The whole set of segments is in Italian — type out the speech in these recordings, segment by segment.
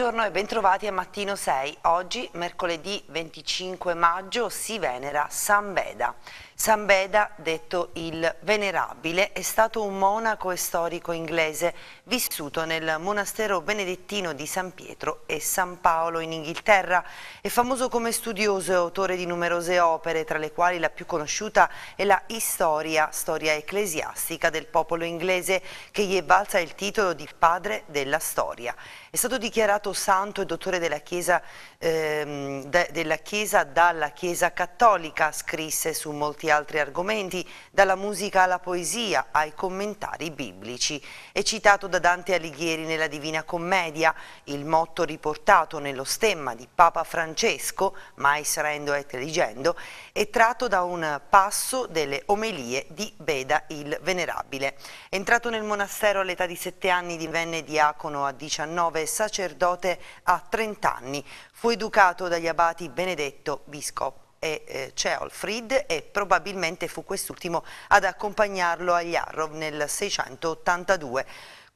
Buongiorno e bentrovati a Mattino 6. Oggi, mercoledì 25 maggio, si venera San Beda. San Beda, detto il Venerabile, è stato un monaco e storico inglese vissuto nel monastero benedettino di San Pietro e San Paolo in Inghilterra. È famoso come studioso e autore di numerose opere, tra le quali la più conosciuta è la Historia, storia ecclesiastica del popolo inglese, che gli è valsa il titolo di padre della storia. È stato dichiarato santo e dottore della Chiesa, ehm, de della chiesa dalla Chiesa Cattolica, scrisse su molti altri argomenti, dalla musica alla poesia, ai commentari biblici. È citato da Dante Alighieri nella Divina Commedia, il motto riportato nello stemma di Papa Francesco, mais rendo et eligendo, è tratto da un passo delle omelie di Beda il Venerabile. Entrato nel monastero all'età di sette anni divenne diacono a 19 e sacerdote a 30 anni. Fu educato dagli abati Benedetto Biscoppo e eh, Ceolfrid e probabilmente fu quest'ultimo ad accompagnarlo agli Arrov nel 682.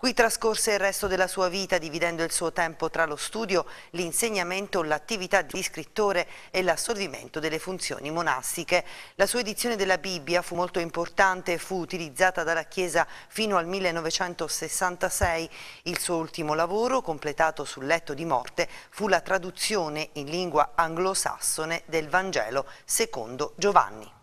Qui trascorse il resto della sua vita dividendo il suo tempo tra lo studio, l'insegnamento, l'attività di scrittore e l'assolvimento delle funzioni monastiche. La sua edizione della Bibbia fu molto importante e fu utilizzata dalla Chiesa fino al 1966. Il suo ultimo lavoro, completato sul letto di morte, fu la traduzione in lingua anglosassone del Vangelo secondo Giovanni.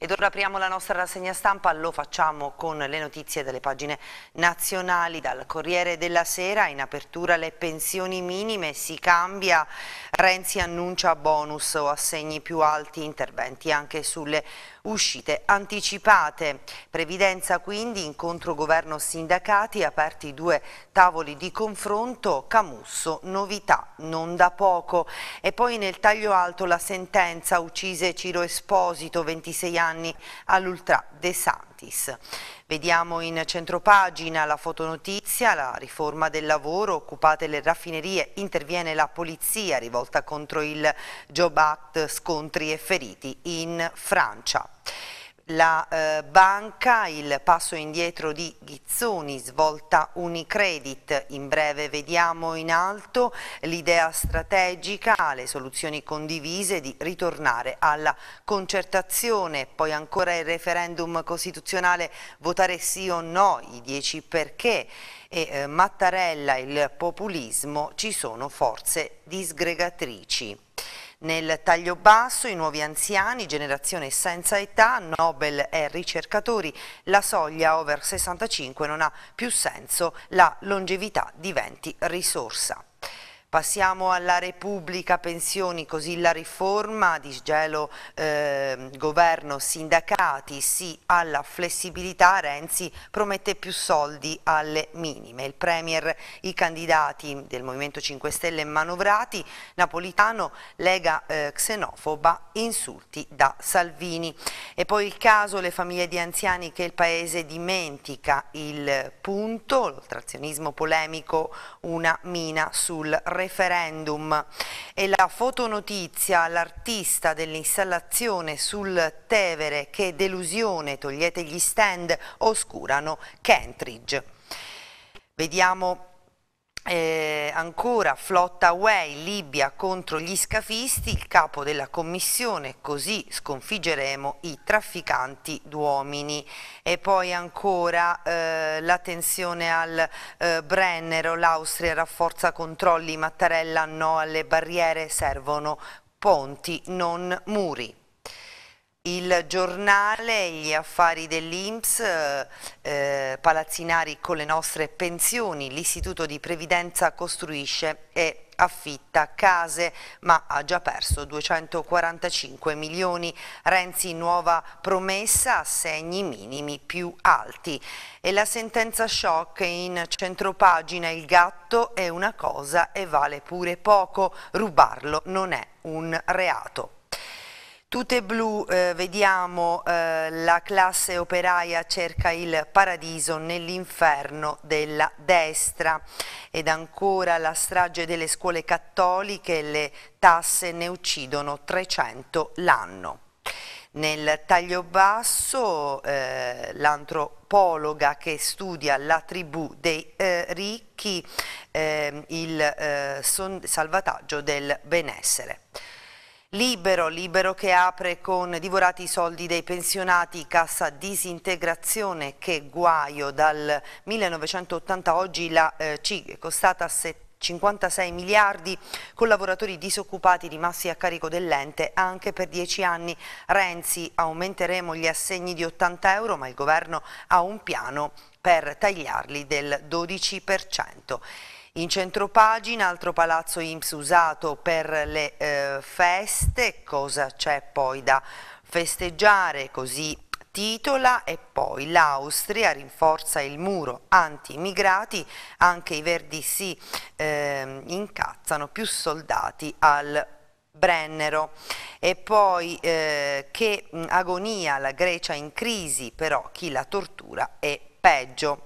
Ed ora apriamo la nostra rassegna stampa, lo facciamo con le notizie dalle pagine nazionali, dal Corriere della Sera, in apertura le pensioni minime, si cambia, Renzi annuncia bonus o assegni più alti, interventi anche sulle uscite anticipate. Previdenza quindi, incontro governo-sindacati, aperti due tavoli di confronto, Camusso, novità non da poco. E poi nel taglio alto la sentenza uccise Ciro Esposito, 26 anni, all'ultra De Santis. Vediamo in centropagina la fotonotizia, la riforma del lavoro, occupate le raffinerie, interviene la polizia rivolta contro il Job Act, scontri e feriti in Francia la eh, banca, il passo indietro di Ghizzoni, svolta Unicredit, in breve vediamo in alto l'idea strategica, le soluzioni condivise di ritornare alla concertazione, poi ancora il referendum costituzionale, votare sì o no, i dieci perché e eh, Mattarella, il populismo, ci sono forze disgregatrici. Nel taglio basso i nuovi anziani, generazione senza età, Nobel e ricercatori, la soglia over 65 non ha più senso, la longevità diventi risorsa. Passiamo alla Repubblica Pensioni, così la riforma, disgelo eh, governo sindacati, sì alla flessibilità, Renzi promette più soldi alle minime. Il Premier, i candidati del Movimento 5 Stelle manovrati, Napolitano, Lega eh, xenofoba, insulti da Salvini. E poi il caso, le famiglie di anziani che il Paese dimentica il punto, l'oltrazionismo polemico, una mina sul referendum e la fotonotizia all'artista dell'installazione sul Tevere che delusione, togliete gli stand, oscurano Kentridge. Vediamo eh, ancora flotta Way Libia contro gli scafisti, il capo della commissione, così sconfiggeremo i trafficanti d'uomini. E poi ancora eh, l'attenzione al eh, Brennero, l'Austria rafforza controlli, Mattarella no alle barriere, servono ponti non muri. Il giornale, gli affari dell'Inps, eh, eh, palazzinari con le nostre pensioni, l'istituto di previdenza costruisce e affitta case ma ha già perso 245 milioni. Renzi nuova promessa, assegni minimi più alti. E la sentenza shock in centropagina il gatto è una cosa e vale pure poco, rubarlo non è un reato. Tute blu, eh, vediamo eh, la classe operaia cerca il paradiso nell'inferno della destra ed ancora la strage delle scuole cattoliche, le tasse ne uccidono 300 l'anno. Nel taglio basso eh, l'antropologa che studia la tribù dei eh, ricchi, ehm, il eh, salvataggio del benessere. Libero, libero che apre con divorati i soldi dei pensionati, cassa disintegrazione che guaio dal 1980 oggi la eh, CIG è costata 56 miliardi con lavoratori disoccupati rimasti a carico dell'ente anche per 10 anni. Renzi aumenteremo gli assegni di 80 euro ma il governo ha un piano per tagliarli del 12%. In centropagina, altro palazzo IMSS usato per le eh, feste, cosa c'è poi da festeggiare, così titola e poi l'Austria rinforza il muro anti-immigrati, anche i verdi si eh, incazzano, più soldati al Brennero e poi eh, che agonia la Grecia in crisi, però chi la tortura è peggio.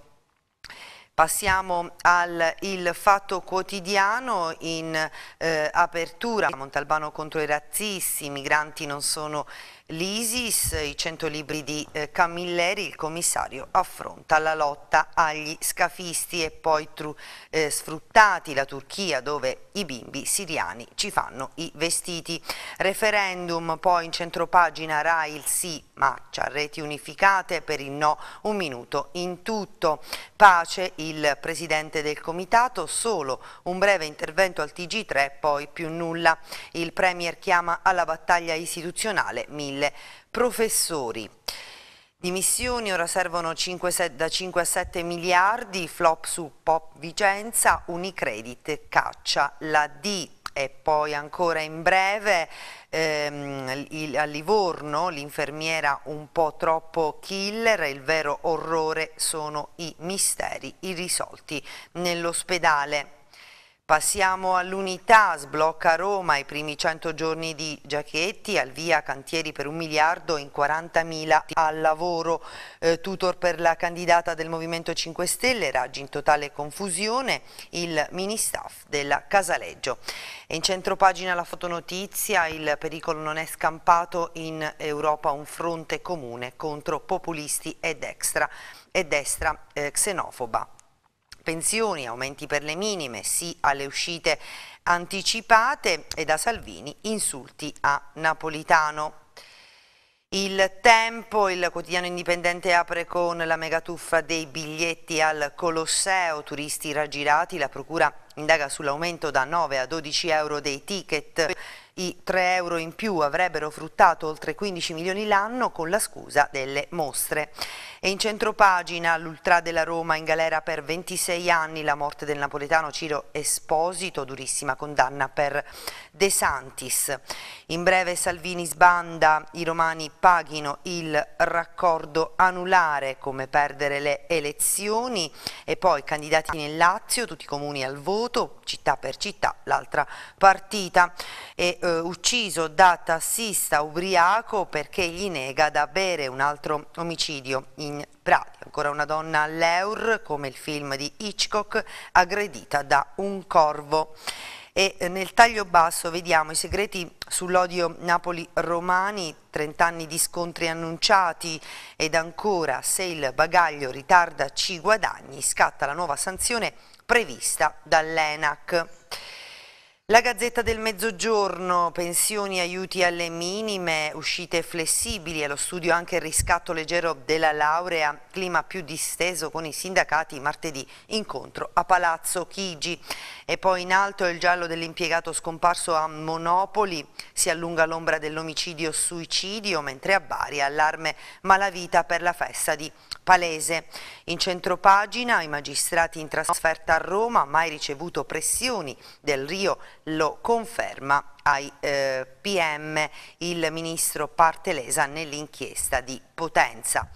Passiamo al fatto quotidiano in eh, apertura. Montalbano contro i razzisti, i migranti non sono l'ISIS, i 100 libri di eh, Camilleri, il commissario affronta la lotta agli scafisti e poi tru, eh, sfruttati la Turchia dove i bimbi siriani ci fanno i vestiti. Referendum poi in centropagina RAI il sì marcia, reti unificate per il no un minuto in tutto. Pace il presidente del comitato, solo un breve intervento al TG3 poi più nulla. Il premier chiama alla battaglia istituzionale 1000 1.000 professori. Dimissioni ora servono 5, da 5 a 7 miliardi, flop su Pop Vicenza, Unicredit caccia la D e poi ancora in breve ehm, il, a Livorno l'infermiera un po' troppo killer, il vero orrore sono i misteri irrisolti nell'ospedale. Passiamo all'unità, sblocca Roma i primi 100 giorni di Giachetti, al via cantieri per un miliardo in 40.000 al lavoro, eh, tutor per la candidata del Movimento 5 Stelle, Raggi in totale confusione, il mini staff della Casaleggio. in centro pagina la fotonotizia, il pericolo non è scampato in Europa un fronte comune contro populisti ed extra e destra eh, xenofoba pensioni, aumenti per le minime, sì alle uscite anticipate e da Salvini insulti a Napolitano. Il tempo, il quotidiano indipendente apre con la megatuffa dei biglietti al Colosseo, turisti raggirati, la procura indaga sull'aumento da 9 a 12 euro dei ticket i 3 euro in più avrebbero fruttato oltre 15 milioni l'anno con la scusa delle mostre. E in centropagina l'ultra della Roma in galera per 26 anni, la morte del napoletano Ciro Esposito, durissima condanna per De Santis. In breve Salvini sbanda, i romani paghino il raccordo anulare come perdere le elezioni e poi candidati nel Lazio, tutti comuni al voto, città per città, l'altra partita. E eh, ucciso da tassista ubriaco perché gli nega da bere un altro omicidio in Prati. Ancora una donna all'Eur, come il film di Hitchcock, aggredita da un corvo e eh, nel taglio basso vediamo i segreti sull'odio Napoli-Romani, 30 anni di scontri annunciati ed ancora se il bagaglio ritarda ci guadagni scatta la nuova sanzione prevista dall'ENAC. La Gazzetta del Mezzogiorno, pensioni, aiuti alle minime, uscite flessibili, allo studio anche il riscatto leggero della laurea, clima più disteso con i sindacati, martedì incontro a Palazzo Chigi. E poi in alto il giallo dell'impiegato scomparso a Monopoli, si allunga l'ombra dell'omicidio-suicidio, mentre a Bari allarme malavita per la festa di Palese. In centropagina i magistrati in trasferta a Roma, mai ricevuto pressioni del Rio, lo conferma ai eh, PM il ministro Partelesa nell'inchiesta di Potenza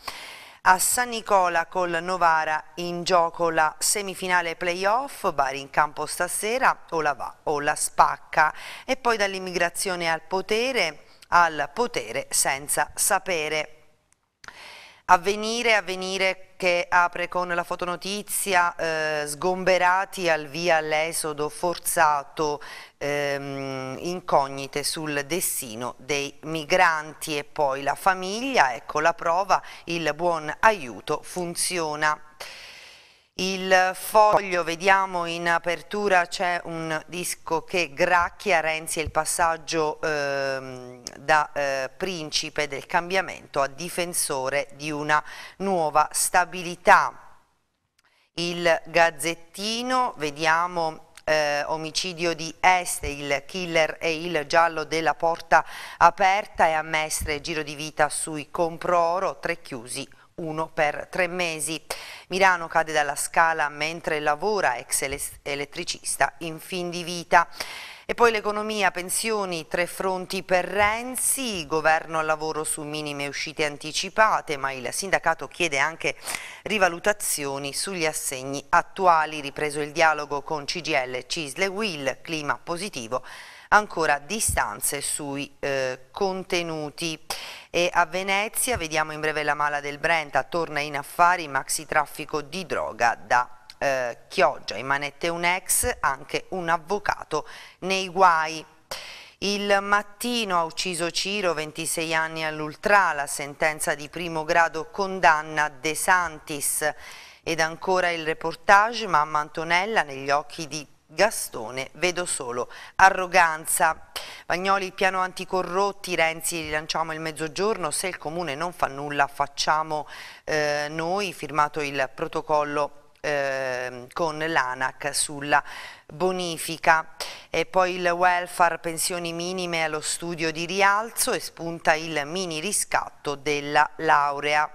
a San Nicola col Novara in gioco la semifinale playoff, Bari in campo stasera o la va o la spacca e poi dall'immigrazione al potere al potere senza sapere. Avvenire, avvenire che apre con la fotonotizia eh, sgomberati al via l'esodo forzato ehm, incognite sul destino dei migranti e poi la famiglia, ecco la prova, il buon aiuto funziona. Il foglio, vediamo in apertura, c'è un disco che gracchia Renzi e il passaggio eh, da eh, principe del cambiamento a difensore di una nuova stabilità. Il gazzettino, vediamo eh, omicidio di Este, il killer e il giallo della porta aperta e a Mestre giro di vita sui comproro, tre chiusi, uno per tre mesi. Milano cade dalla scala mentre lavora ex elettricista in fin di vita. E poi l'economia, pensioni, tre fronti per Renzi, governo al lavoro su minime uscite anticipate, ma il sindacato chiede anche rivalutazioni sugli assegni attuali, ripreso il dialogo con CGL, Cisle, Will, clima positivo ancora distanze sui eh, contenuti. E a Venezia vediamo in breve la mala del Brenta, torna in affari maxi traffico di droga da eh, Chioggia, in manette un ex, anche un avvocato nei guai. Il mattino ha ucciso Ciro, 26 anni all'ultra, la sentenza di primo grado condanna De Santis. Ed ancora il reportage Mamma Antonella negli occhi di Gastone, vedo solo arroganza. Bagnoli, piano anticorrotti, Renzi, rilanciamo il mezzogiorno, se il Comune non fa nulla facciamo eh, noi, firmato il protocollo ehm, con l'ANAC sulla bonifica. E poi il welfare pensioni minime allo studio di rialzo e spunta il mini riscatto della laurea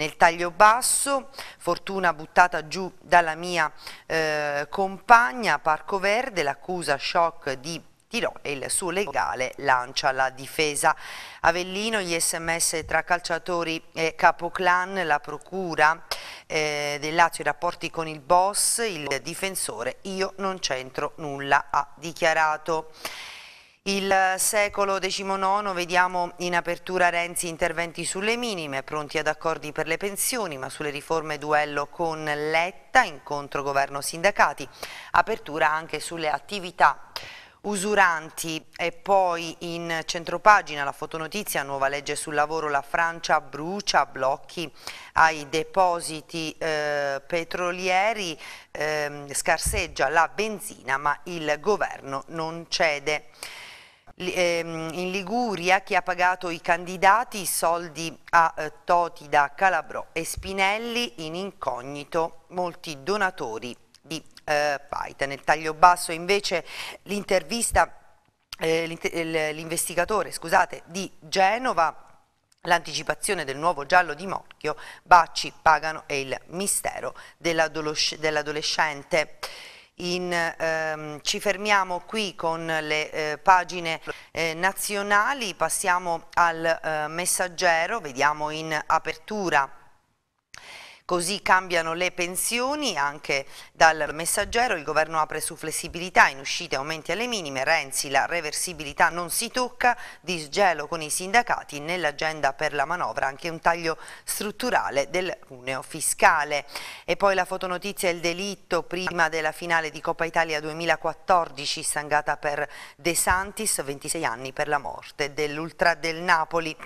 nel taglio basso, fortuna buttata giù dalla mia eh, compagna Parco Verde, l'accusa shock di Tirò e il suo legale lancia la difesa. Avellino, gli sms tra calciatori e capoclan, la procura eh, del Lazio, i rapporti con il boss, il difensore, io non c'entro nulla, ha dichiarato. Il secolo XIX vediamo in apertura Renzi interventi sulle minime, pronti ad accordi per le pensioni, ma sulle riforme duello con Letta, incontro governo sindacati, apertura anche sulle attività usuranti e poi in centropagina la fotonotizia, nuova legge sul lavoro, la Francia brucia blocchi ai depositi eh, petrolieri, eh, scarseggia la benzina ma il governo non cede. Ehm, in Liguria chi ha pagato i candidati i soldi a eh, Toti da Calabrò e Spinelli in incognito molti donatori di eh, Paita. Nel taglio basso invece l'intervista eh, l'investigatore di Genova l'anticipazione del nuovo giallo di Mocchio, Bacci, Pagano e il mistero dell'adolescente. Dell in, ehm, ci fermiamo qui con le eh, pagine eh, nazionali, passiamo al eh, messaggero, vediamo in apertura Così cambiano le pensioni anche dal messaggero, il governo apre su flessibilità, in uscite aumenti alle minime, Renzi la reversibilità non si tocca, disgelo con i sindacati, nell'agenda per la manovra anche un taglio strutturale del cuneo fiscale. E poi la fotonotizia e il delitto prima della finale di Coppa Italia 2014 stangata per De Santis, 26 anni per la morte dell'ultra del Napoli.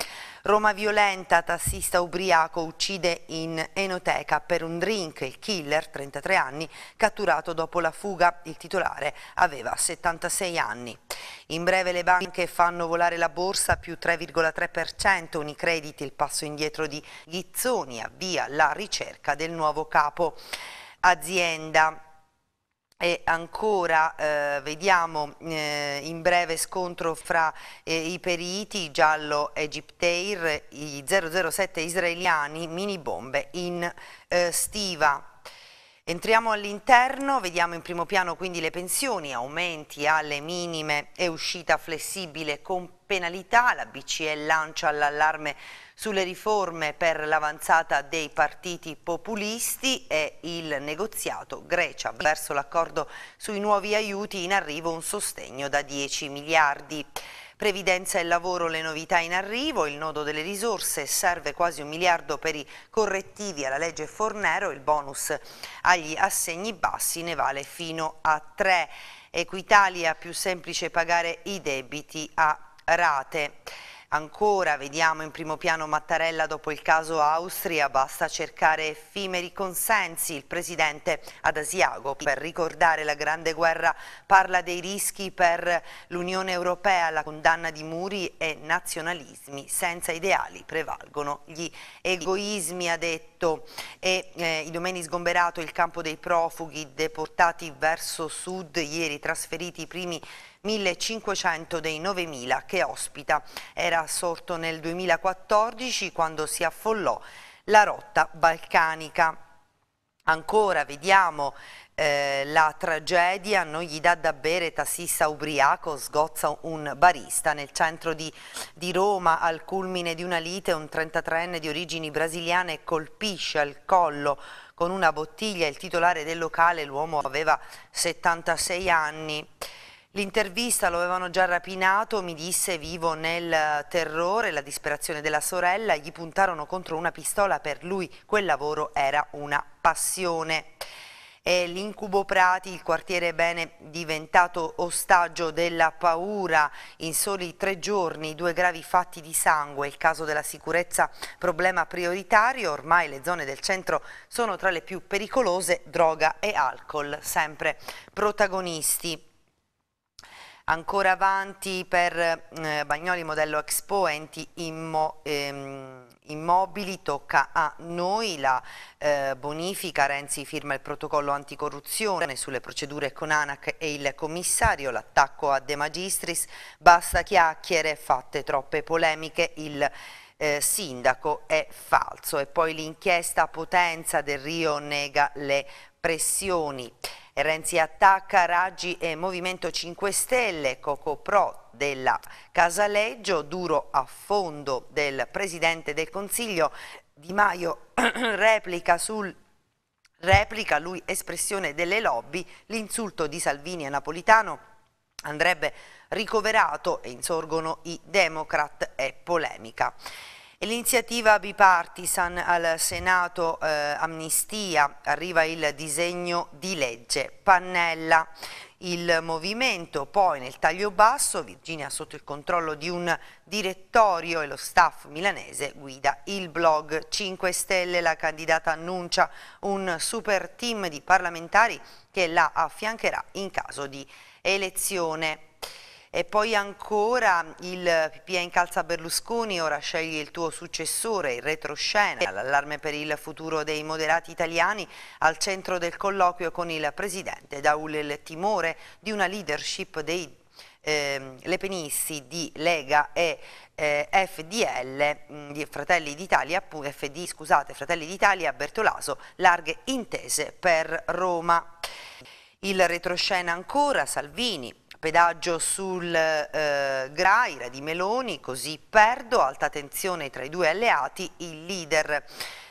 Roma violenta, tassista ubriaco uccide in enoteca per un drink il killer, 33 anni, catturato dopo la fuga. Il titolare aveva 76 anni. In breve le banche fanno volare la borsa più 3,3%, Unicredit il passo indietro di Ghizzoni avvia la ricerca del nuovo capo azienda. E ancora eh, vediamo eh, in breve scontro fra eh, i periti, giallo Egipteir, i 007 israeliani, mini bombe in eh, stiva. Entriamo all'interno, vediamo in primo piano quindi le pensioni, aumenti alle minime e uscita flessibile con penalità, la BCE lancia l'allarme sulle riforme per l'avanzata dei partiti populisti e il negoziato Grecia verso l'accordo sui nuovi aiuti in arrivo un sostegno da 10 miliardi. Previdenza e lavoro le novità in arrivo, il nodo delle risorse, serve quasi un miliardo per i correttivi alla legge Fornero, il bonus agli assegni bassi ne vale fino a 3. Equitalia più semplice pagare i debiti a rate. Ancora vediamo in primo piano Mattarella dopo il caso Austria, basta cercare effimeri consensi. Il presidente ad Asiago per ricordare la grande guerra parla dei rischi per l'Unione Europea, la condanna di muri e nazionalismi senza ideali prevalgono gli egoismi, ha detto. Egitto e eh, i domeni sgomberato il campo dei profughi deportati verso sud, ieri trasferiti i primi 1500 dei 9000 che ospita. Era sorto nel 2014 quando si affollò la rotta balcanica. Ancora vediamo eh, la tragedia, non gli dà da bere tassista ubriaco, sgozza un barista. Nel centro di, di Roma, al culmine di una lite, un 33enne di origini brasiliane colpisce al collo con una bottiglia il titolare del locale, l'uomo aveva 76 anni. L'intervista lo avevano già rapinato, mi disse vivo nel eh, terrore, la disperazione della sorella, gli puntarono contro una pistola, per lui quel lavoro era una passione. L'incubo Prati, il quartiere bene diventato ostaggio della paura, in soli tre giorni due gravi fatti di sangue, il caso della sicurezza problema prioritario, ormai le zone del centro sono tra le più pericolose, droga e alcol sempre protagonisti ancora avanti per eh, Bagnoli modello Expo enti immo, ehm, immobili tocca a noi la eh, bonifica Renzi firma il protocollo anticorruzione sulle procedure con ANAC e il commissario l'attacco a De Magistris basta chiacchiere fatte troppe polemiche il eh, sindaco è falso e poi l'inchiesta potenza del Rio nega le pressioni Renzi attacca Raggi e Movimento 5 Stelle, Coco Pro della Casaleggio, duro a fondo del Presidente del Consiglio, Di Maio replica sul replica lui espressione delle lobby, l'insulto di Salvini a Napolitano andrebbe ricoverato e insorgono i Democrat e polemica. L'iniziativa bipartisan al Senato eh, Amnistia arriva il disegno di legge Pannella. Il movimento poi nel taglio basso, Virginia sotto il controllo di un direttorio e lo staff milanese guida il blog 5 Stelle. La candidata annuncia un super team di parlamentari che la affiancherà in caso di elezione. E poi ancora il PPA incalza Berlusconi, ora scegli il tuo successore, il retroscena, l'allarme per il futuro dei moderati italiani al centro del colloquio con il presidente Daul il timore di una leadership dei eh, Lepenissi di Lega e eh, FDL, mm, di Fratelli d'Italia, FD, scusate, Fratelli d'Italia, Bertolaso, larghe intese per Roma. Il retroscena ancora, Salvini, pedaggio sul eh, Graira di Meloni, così perdo, alta tensione tra i due alleati, il leader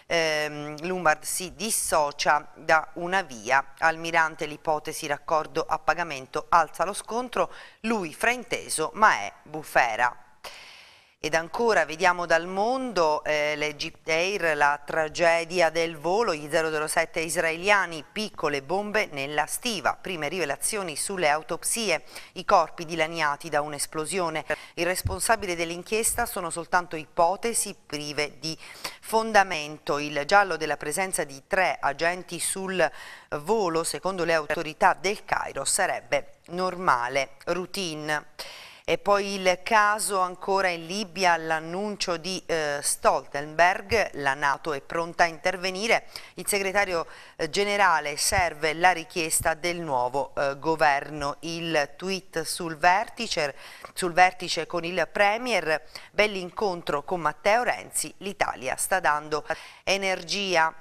eh, Lombard si dissocia da una via, Almirante l'ipotesi raccordo a pagamento alza lo scontro, lui frainteso ma è bufera. Ed ancora vediamo dal mondo eh, l'Egypt Air, la tragedia del volo, gli 007 israeliani, piccole bombe nella stiva, prime rivelazioni sulle autopsie, i corpi dilaniati da un'esplosione. Il responsabile dell'inchiesta sono soltanto ipotesi prive di fondamento. Il giallo della presenza di tre agenti sul volo, secondo le autorità del Cairo, sarebbe normale, routine. E poi il caso ancora in Libia, l'annuncio di eh, Stoltenberg, la Nato è pronta a intervenire, il segretario eh, generale serve la richiesta del nuovo eh, governo. Il tweet sul vertice, sul vertice con il Premier, bell'incontro con Matteo Renzi, l'Italia sta dando energia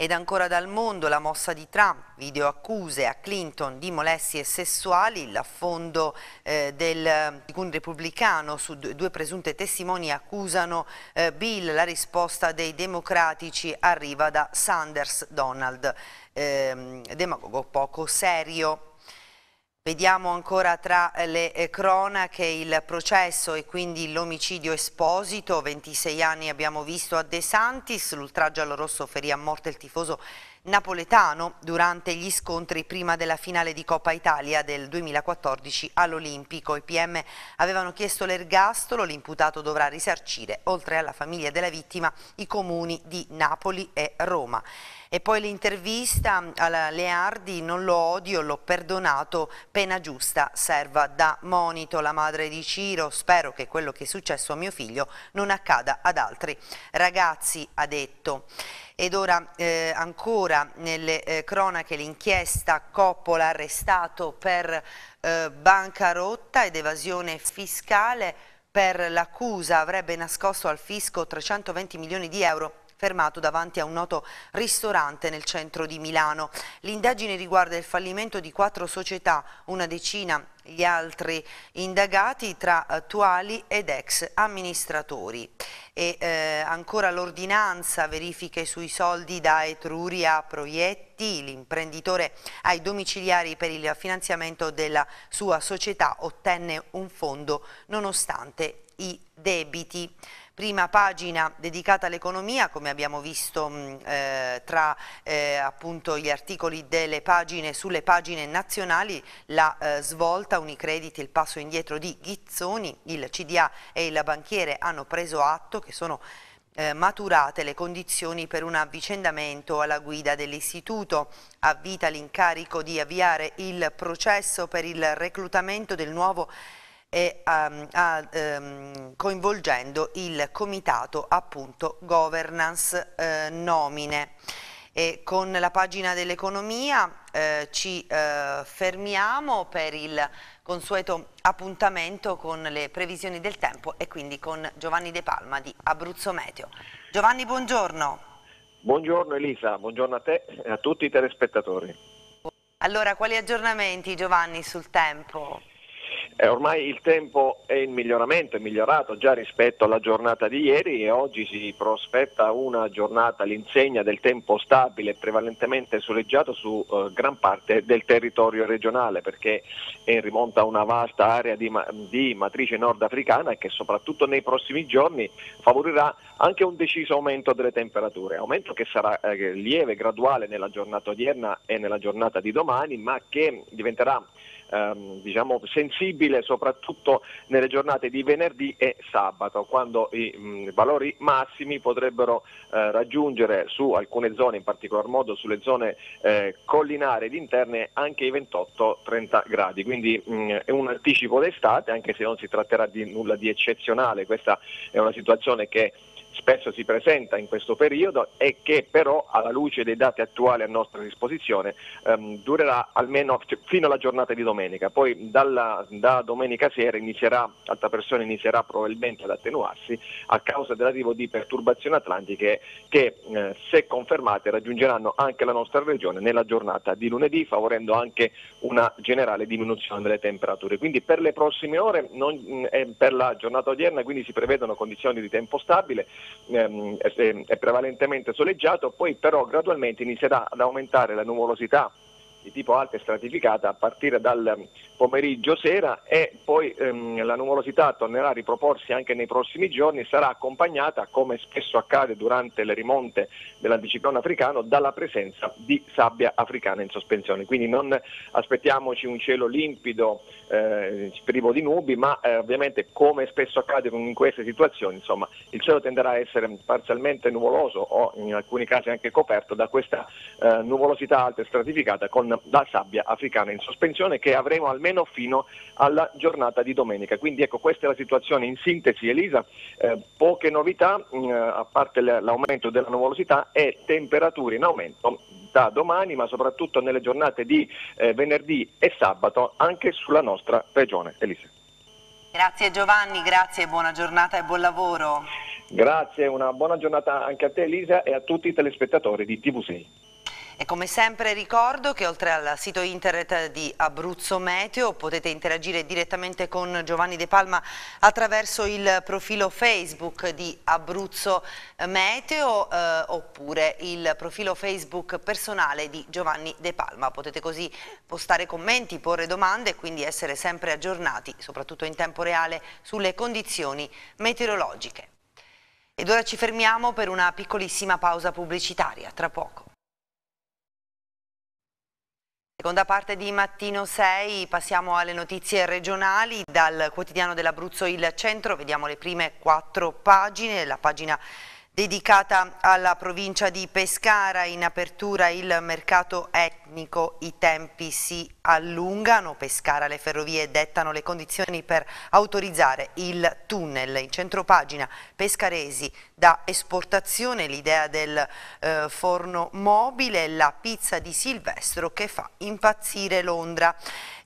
ed ancora dal mondo la mossa di Trump, video accuse a Clinton di molestie sessuali, l'affondo eh, del, di un repubblicano su due presunte testimoni accusano eh, Bill, la risposta dei democratici arriva da Sanders Donald, eh, demagogo poco serio. Vediamo ancora tra eh, le eh, cronache il processo e quindi l'omicidio esposito, 26 anni abbiamo visto a De Santis, l'ultraggio allo rosso ferì a morte il tifoso napoletano durante gli scontri prima della finale di Coppa Italia del 2014 all'Olimpico. I PM avevano chiesto l'ergastolo, l'imputato dovrà risarcire, oltre alla famiglia della vittima, i comuni di Napoli e Roma. E poi l'intervista alla Leardi, non lo odio, l'ho perdonato, pena giusta, serva da monito. La madre di Ciro, spero che quello che è successo a mio figlio non accada ad altri ragazzi, ha detto. Ed ora eh, ancora nelle eh, cronache l'inchiesta Coppola arrestato per eh, bancarotta ed evasione fiscale per l'accusa avrebbe nascosto al fisco 320 milioni di euro fermato davanti a un noto ristorante nel centro di Milano. L'indagine riguarda il fallimento di quattro società, una decina gli altri indagati tra attuali ed ex amministratori. E eh, ancora l'ordinanza verifiche sui soldi da Etruria Proietti, l'imprenditore ai domiciliari per il finanziamento della sua società ottenne un fondo nonostante i debiti prima pagina dedicata all'economia, come abbiamo visto eh, tra eh, appunto gli articoli delle pagine sulle pagine nazionali, la eh, svolta Unicredit, il passo indietro di Ghizzoni, il CDA e il banchiere hanno preso atto che sono eh, maturate le condizioni per un avvicendamento alla guida dell'istituto. Avvita l'incarico di avviare il processo per il reclutamento del nuovo e, um, a, um, coinvolgendo il comitato appunto governance eh, nomine. E con la pagina dell'economia eh, ci eh, fermiamo per il consueto appuntamento con le previsioni del tempo e quindi con Giovanni De Palma di Abruzzo Meteo. Giovanni, buongiorno. Buongiorno Elisa, buongiorno a te e a tutti i telespettatori. Allora, quali aggiornamenti Giovanni sul tempo? Eh, ormai il tempo è in miglioramento, è migliorato già rispetto alla giornata di ieri e oggi si prospetta una giornata all'insegna del tempo stabile, prevalentemente soleggiato su eh, gran parte del territorio regionale perché eh, rimonta una vasta area di, ma- di matrice nordafricana e che soprattutto nei prossimi giorni favorirà anche un deciso aumento delle temperature, aumento che sarà eh, lieve, graduale nella giornata odierna e nella giornata di domani, ma che diventerà ehm, diciamo, sensibile soprattutto nelle giornate di venerdì e sabato, quando i mh, mm, valori massimi potrebbero eh, raggiungere su alcune zone, in particolar modo sulle zone eh, collinari ed interne, anche i 28-30 gradi. Quindi mh, mm, è un anticipo d'estate, anche se non si tratterà di nulla di eccezionale, questa è una situazione che spesso si presenta in questo periodo e che però alla luce dei dati attuali a nostra disposizione ehm, durerà almeno fino alla giornata di domenica, poi dalla, da domenica sera inizierà, alta persona inizierà probabilmente ad attenuarsi a causa dell'arrivo di perturbazioni atlantiche che eh, se confermate raggiungeranno anche la nostra regione nella giornata di lunedì favorendo anche una generale diminuzione delle temperature. Quindi per le prossime ore non, eh, per la giornata odierna quindi si prevedono condizioni di tempo stabile ehm, è, prevalentemente soleggiato, poi però gradualmente inizierà ad aumentare la nuvolosità di tipo alta e stratificata a partire dal pomeriggio, sera e poi ehm, la nuvolosità tornerà a riproporsi anche nei prossimi giorni, sarà accompagnata, come spesso accade durante le rimonte dell'anticiclone africano, dalla presenza di sabbia africana in sospensione. Quindi non aspettiamoci un cielo limpido, eh, privo di nubi, ma eh, ovviamente come spesso accade in queste situazioni, insomma, il cielo tenderà a essere parzialmente nuvoloso o in alcuni casi anche coperto da questa eh, nuvolosità alta e stratificata con la sabbia africana in sospensione che avremo almeno almeno fino alla giornata di domenica. Quindi ecco, questa è la situazione in sintesi Elisa, eh, poche novità mh, mm, a parte l'aumento della nuvolosità e temperature in aumento da domani ma soprattutto nelle giornate di eh, venerdì e sabato anche sulla nostra regione. Elisa. Grazie Giovanni, grazie, buona giornata e buon lavoro. Grazie, una buona giornata anche a te Elisa e a tutti i telespettatori di TV6. E come sempre ricordo che oltre al sito internet di Abruzzo Meteo potete interagire direttamente con Giovanni De Palma attraverso il profilo Facebook di Abruzzo Meteo eh, oppure il profilo Facebook personale di Giovanni De Palma. Potete così postare commenti, porre domande e quindi essere sempre aggiornati, soprattutto in tempo reale, sulle condizioni meteorologiche. Ed ora ci fermiamo per una piccolissima pausa pubblicitaria, tra poco. Seconda parte di Mattino 6, passiamo alle notizie regionali, dal quotidiano dell'Abruzzo Il Centro, vediamo le prime quattro pagine, la pagina dedicata alla provincia di Pescara, in apertura il mercato etnico, i tempi si allungano, Pescara le ferrovie dettano le condizioni per autorizzare il tunnel, in centro pagina Pescaresi da esportazione, l'idea del eh, forno mobile, la pizza di Silvestro che fa impazzire Londra.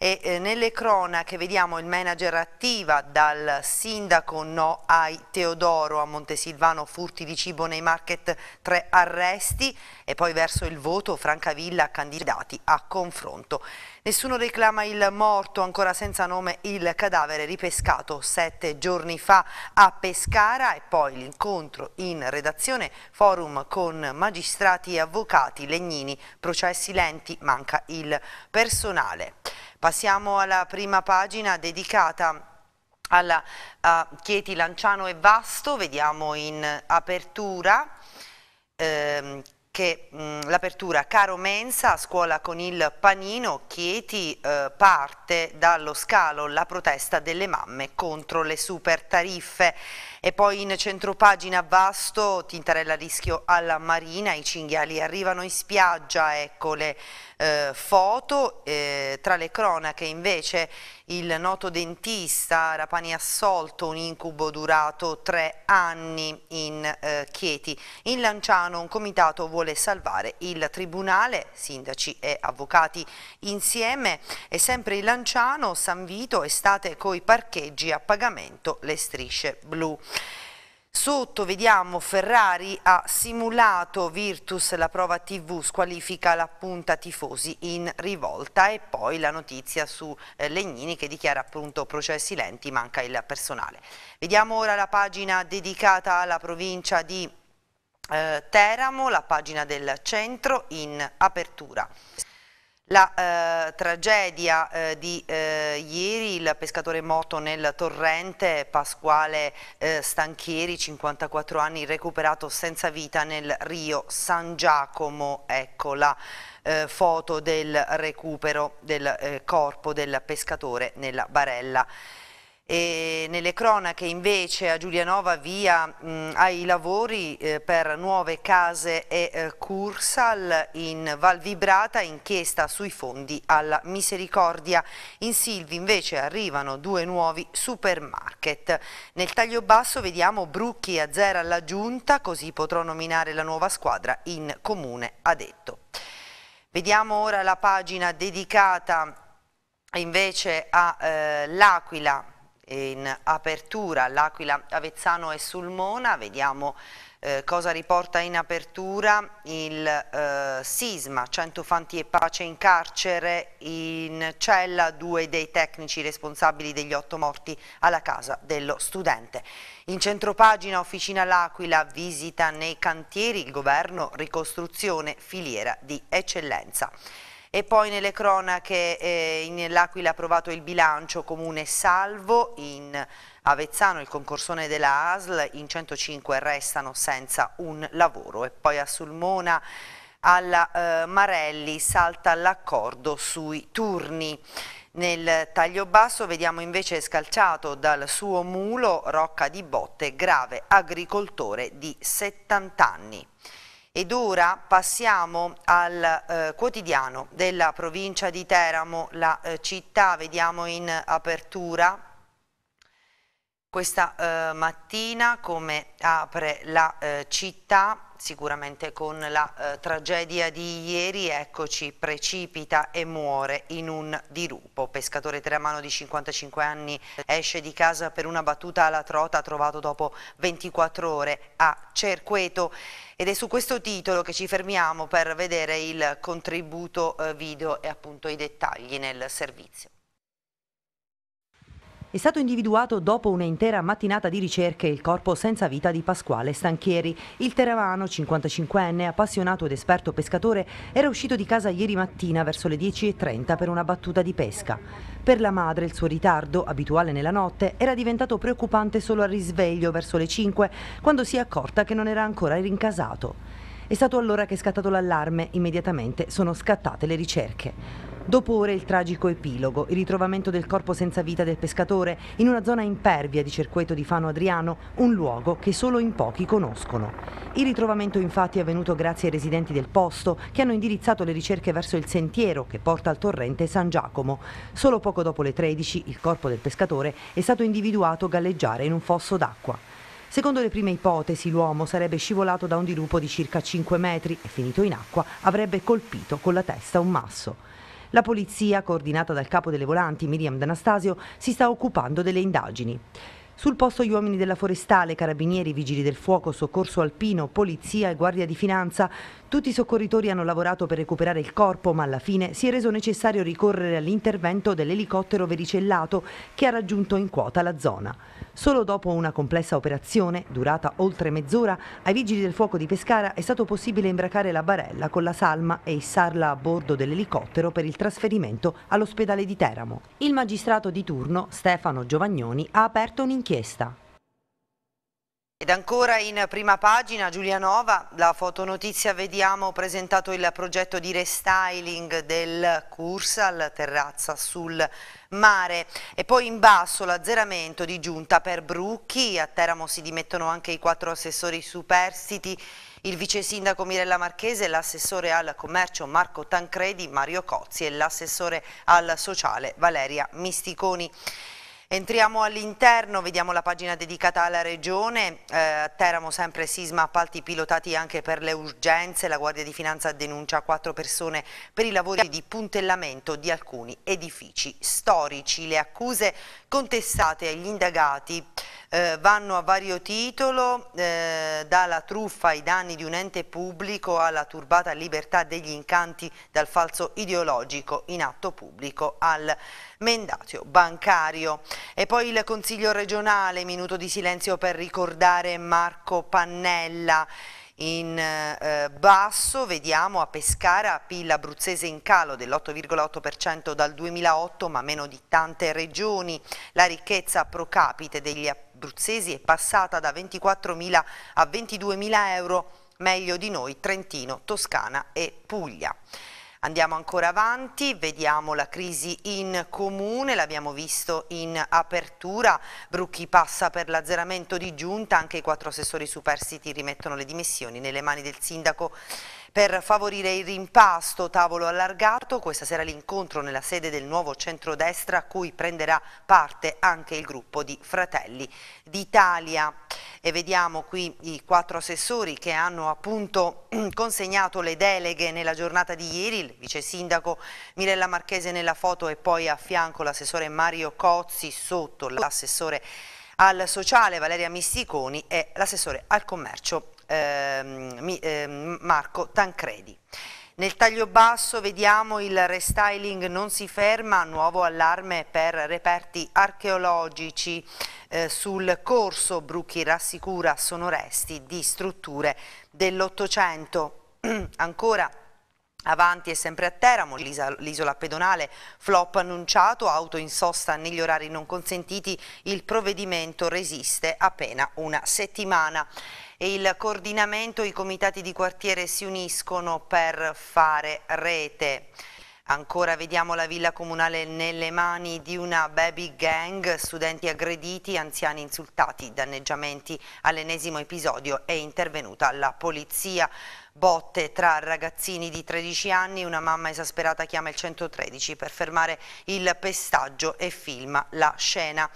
E, eh, nelle cronache vediamo il manager attiva dal sindaco no ai Teodoro a Montesilvano, furti di cibo nei market, tre arresti e poi verso il voto Francavilla candidati a confronto. Nessuno reclama il morto, ancora senza nome il cadavere ripescato sette giorni fa a Pescara e poi l'incontro in redazione, forum con magistrati e avvocati, legnini, processi lenti, manca il personale. Passiamo alla prima pagina dedicata alla uh, Chieti Lanciano e Vasto, vediamo in apertura ehm, che l'apertura Caro Mensa, scuola con il panino, Chieti eh, parte dallo scalo la protesta delle mamme contro le super tariffe e poi in centropagina Vasto, Tintarella rischio alla Marina, i cinghiali arrivano in spiaggia, ecco le eh, foto, eh, tra le cronache invece il noto dentista Rapani assolto, un incubo durato tre anni in eh, Chieti. In Lanciano un comitato vuole salvare il tribunale, sindaci e avvocati insieme e sempre in Lanciano, San Vito, estate coi parcheggi a pagamento, le strisce blu. Sotto vediamo Ferrari ha simulato Virtus, la prova TV squalifica la punta tifosi in rivolta e poi la notizia su eh, Legnini che dichiara appunto processi lenti, manca il personale. Vediamo ora la pagina dedicata alla provincia di eh, Teramo, la pagina del centro in apertura. La eh, tragedia eh, di eh, ieri, il pescatore morto nel torrente, Pasquale eh, Stanchieri, 54 anni, recuperato senza vita nel Rio San Giacomo, ecco la eh, foto del recupero del eh, corpo del pescatore nella barella. E nelle cronache invece a Giulianova via mh, ai lavori eh, per nuove case e eh, Cursal in Val Vibrata, inchiesta sui fondi alla misericordia. In Silvi invece arrivano due nuovi supermarket. Nel taglio basso vediamo Brucchi a zero alla giunta, così potrò nominare la nuova squadra in comune, ha detto. Vediamo ora la pagina dedicata invece all'Aquila. Eh, in apertura l'Aquila, Avezzano e Sulmona, vediamo eh, cosa riporta in apertura il eh, sisma, 100 fanti e pace in carcere, in cella due dei tecnici responsabili degli otto morti alla casa dello studente. In centropagina Officina L'Aquila, visita nei cantieri, il governo, ricostruzione, filiera di eccellenza. E poi nelle cronache eh, in ha approvato il bilancio comune salvo, in Avezzano il concorsone della ASL, in 105 restano senza un lavoro. E poi a Sulmona alla eh, Marelli salta l'accordo sui turni. Nel taglio basso vediamo invece scalciato dal suo mulo Rocca di Botte, grave agricoltore di 70 anni. Ed ora passiamo al eh, quotidiano della provincia di Teramo, la eh, città, vediamo in apertura questa eh, mattina come apre la eh, città sicuramente con la eh, tragedia di ieri, eccoci, precipita e muore in un dirupo. Pescatore teramano di 55 anni esce di casa per una battuta alla trota trovato dopo 24 ore a Cerqueto ed è su questo titolo che ci fermiamo per vedere il contributo eh, video e appunto i dettagli nel servizio. È stato individuato dopo un'intera mattinata di ricerche il corpo senza vita di Pasquale Stanchieri. Il teravano, 55enne, appassionato ed esperto pescatore, era uscito di casa ieri mattina verso le 10.30 per una battuta di pesca. Per la madre il suo ritardo, abituale nella notte, era diventato preoccupante solo al risveglio verso le 5, quando si è accorta che non era ancora rincasato. È stato allora che è scattato l'allarme, immediatamente sono scattate le ricerche. Dopo ore il tragico epilogo, il ritrovamento del corpo senza vita del pescatore in una zona impervia di Cerqueto di Fano Adriano, un luogo che solo in pochi conoscono. Il ritrovamento infatti è avvenuto grazie ai residenti del posto che hanno indirizzato le ricerche verso il sentiero che porta al torrente San Giacomo. Solo poco dopo le 13 il corpo del pescatore è stato individuato galleggiare in un fosso d'acqua. Secondo le prime ipotesi l'uomo sarebbe scivolato da un dirupo di circa 5 metri e finito in acqua avrebbe colpito con la testa un masso. La polizia, coordinata dal capo delle volanti Miriam D'Anastasio, si sta occupando delle indagini. Sul posto gli uomini della forestale, carabinieri, vigili del fuoco, soccorso alpino, polizia e guardia di finanza. Tutti i soccorritori hanno lavorato per recuperare il corpo, ma alla fine si è reso necessario ricorrere all'intervento dell'elicottero vericellato che ha raggiunto in quota la zona. Solo dopo una complessa operazione, durata oltre mezz'ora, ai vigili del fuoco di Pescara è stato possibile imbracare la barella con la salma e issarla a bordo dell'elicottero per il trasferimento all'ospedale di Teramo. Il magistrato di turno, Stefano Giovagnoni, ha aperto un'inchiesta. Ed ancora in prima pagina Giulianova, la fotonotizia vediamo presentato il progetto di restyling del Cursal terrazza sul mare e poi in basso l'azzeramento di giunta per Brucchi, a Teramo si dimettono anche i quattro assessori superstiti, il vice sindaco Mirella Marchese, l'assessore al commercio Marco Tancredi, Mario Cozzi e l'assessore al sociale Valeria Misticoni. Entriamo all'interno, vediamo la pagina dedicata alla regione, eh, Teramo sempre sisma, appalti pilotati anche per le urgenze, la Guardia di Finanza denuncia quattro persone per i lavori di puntellamento di alcuni edifici storici, le accuse contestate agli indagati eh, vanno a vario titolo, eh, dalla truffa ai danni di un ente pubblico alla turbata libertà degli incanti dal falso ideologico in atto pubblico al mendatio bancario. E poi il Consiglio regionale, minuto di silenzio per ricordare Marco Pannella in eh, basso, vediamo a Pescara, PIL abruzzese in calo dell'8,8% dal 2008 ma meno di tante regioni, la ricchezza pro capite degli abruzzesi è passata da 24.000 a 22.000 euro, meglio di noi Trentino, Toscana e Puglia. Andiamo ancora avanti, vediamo la crisi in comune, l'abbiamo visto in apertura, Brucchi passa per l'azzeramento di giunta, anche i quattro assessori superstiti rimettono le dimissioni nelle mani del sindaco per favorire il rimpasto, tavolo allargato, questa sera l'incontro nella sede del nuovo centrodestra a cui prenderà parte anche il gruppo di Fratelli d'Italia. E vediamo qui i quattro assessori che hanno appunto consegnato le deleghe nella giornata di ieri, il vice sindaco Mirella Marchese nella foto e poi a fianco l'assessore Mario Cozzi sotto l'assessore al sociale Valeria Misticoni e l'assessore al commercio Ehm, ehm, Marco Tancredi. Nel taglio basso vediamo il restyling non si ferma, nuovo allarme per reperti archeologici eh, sul corso Brucchi rassicura sono resti di strutture dell'Ottocento. Ancora Avanti e sempre a Teramo, l'isola pedonale, flop annunciato, auto in sosta negli orari non consentiti, il provvedimento resiste appena una settimana il coordinamento, i comitati di quartiere si uniscono per fare rete. Ancora vediamo la villa comunale nelle mani di una baby gang, studenti aggrediti, anziani insultati, danneggiamenti all'ennesimo episodio è intervenuta la polizia. Botte tra ragazzini di 13 anni, una mamma esasperata chiama il 113 per fermare il pestaggio e filma la scena.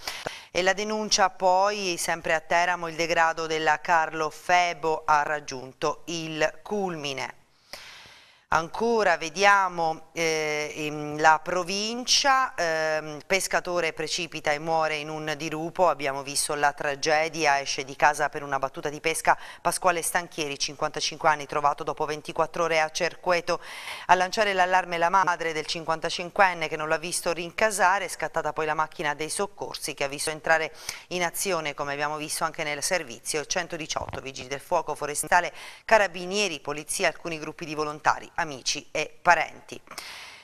E la denuncia poi, sempre a Teramo, il degrado della Carlo Febo ha raggiunto il culmine. Ancora vediamo eh, la provincia, eh, pescatore precipita e muore in un dirupo, abbiamo visto la tragedia, esce di casa per una battuta di pesca Pasquale Stanchieri, 55 anni, trovato dopo 24 ore a Cerqueto. A lanciare l'allarme la madre del 55enne che non l'ha visto rincasare, è scattata poi la macchina dei soccorsi che ha visto entrare in azione, come abbiamo visto anche nel servizio, 118 vigili del fuoco forestale, carabinieri, polizia, alcuni gruppi di volontari amici e parenti.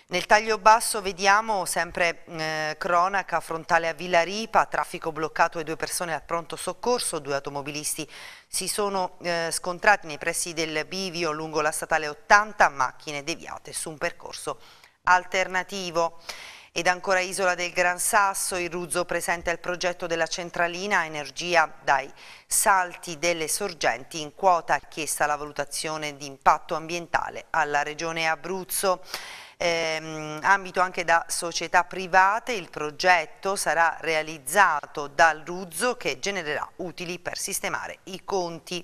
Nel taglio basso vediamo sempre eh, cronaca frontale a Villa Ripa, traffico bloccato e due persone al pronto soccorso, due automobilisti si sono eh, scontrati nei pressi del Bivio lungo la statale 80, macchine deviate su un percorso alternativo. Ed ancora Isola del Gran Sasso, il Ruzzo presenta il progetto della centralina energia dai salti delle sorgenti in quota, chiesta la valutazione di impatto ambientale alla Regione Abruzzo. Eh, ambito anche da società private, il progetto sarà realizzato dal Ruzzo che genererà utili per sistemare i conti.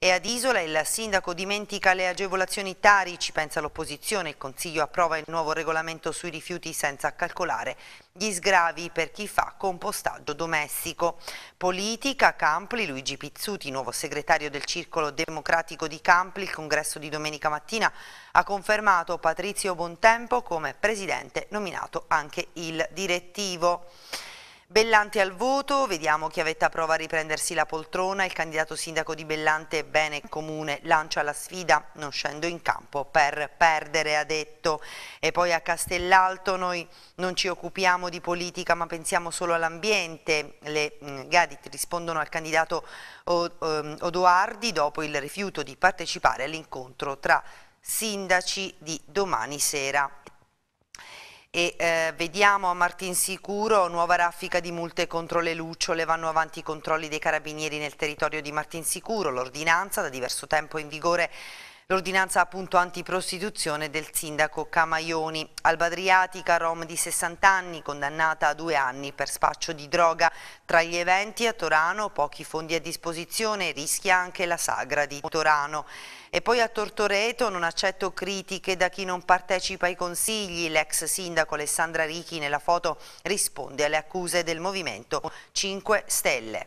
E ad Isola il sindaco dimentica le agevolazioni Tari, ci pensa l'opposizione, il Consiglio approva il nuovo regolamento sui rifiuti senza calcolare gli sgravi per chi fa compostaggio domestico. Politica, Campli, Luigi Pizzuti, nuovo segretario del Circolo Democratico di Campli, il congresso di domenica mattina ha confermato Patrizio Bontempo come presidente nominato anche il direttivo. Bellante al voto, vediamo Chiavetta prova a riprendersi la poltrona, il candidato sindaco di Bellante Bene Comune lancia la sfida non scendo in campo per perdere ha detto e poi a Castellalto noi non ci occupiamo di politica ma pensiamo solo all'ambiente, le mh, mm, Gadit rispondono al candidato ehm, Odoardi dopo il rifiuto di partecipare all'incontro tra sindaci di domani sera e eh, vediamo a Martinsicuro nuova raffica di multe contro le lucciole, vanno avanti i controlli dei carabinieri nel territorio di Martinsicuro, l'ordinanza da diverso tempo in vigore L'ordinanza appunto antiprostituzione del sindaco Camaioni. Alba Adriatica, rom di 60 anni, condannata a due anni per spaccio di droga. Tra gli eventi a Torano, pochi fondi a disposizione, rischia anche la sagra di Torano. E poi a Tortoreto non accetto critiche da chi non partecipa ai consigli. L'ex sindaco Alessandra Ricchi nella foto risponde alle accuse del Movimento 5 Stelle.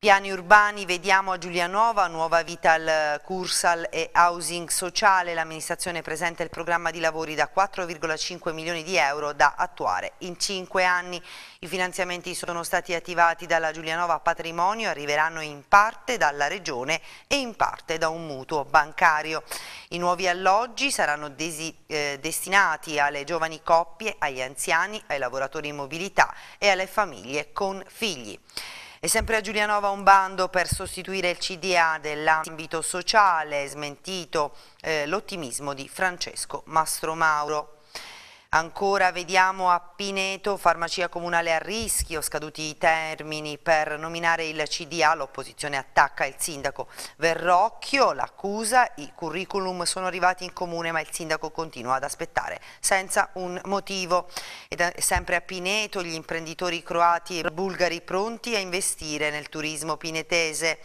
Piani urbani, vediamo a Giulianova, nuova vita al Cursal e housing sociale. L'amministrazione presenta il programma di lavori da 4,5 milioni di euro da attuare in cinque anni. I finanziamenti sono stati attivati dalla Giulianova Patrimonio, arriveranno in parte dalla Regione e in parte da un mutuo bancario. I nuovi alloggi saranno desi, eh, destinati alle giovani coppie, agli anziani, ai lavoratori in mobilità e alle famiglie con figli. E sempre a Giulianova un bando per sostituire il CDA dell'ambito sociale, smentito eh, l'ottimismo di Francesco Mastromauro. Ancora vediamo a Pineto, farmacia comunale a rischio, scaduti i termini per nominare il CDA, l'opposizione attacca il sindaco Verrocchio, l'accusa, i curriculum sono arrivati in comune ma il sindaco continua ad aspettare senza un motivo. Ed sempre a Pineto gli imprenditori croati e bulgari pronti a investire nel turismo pinetese.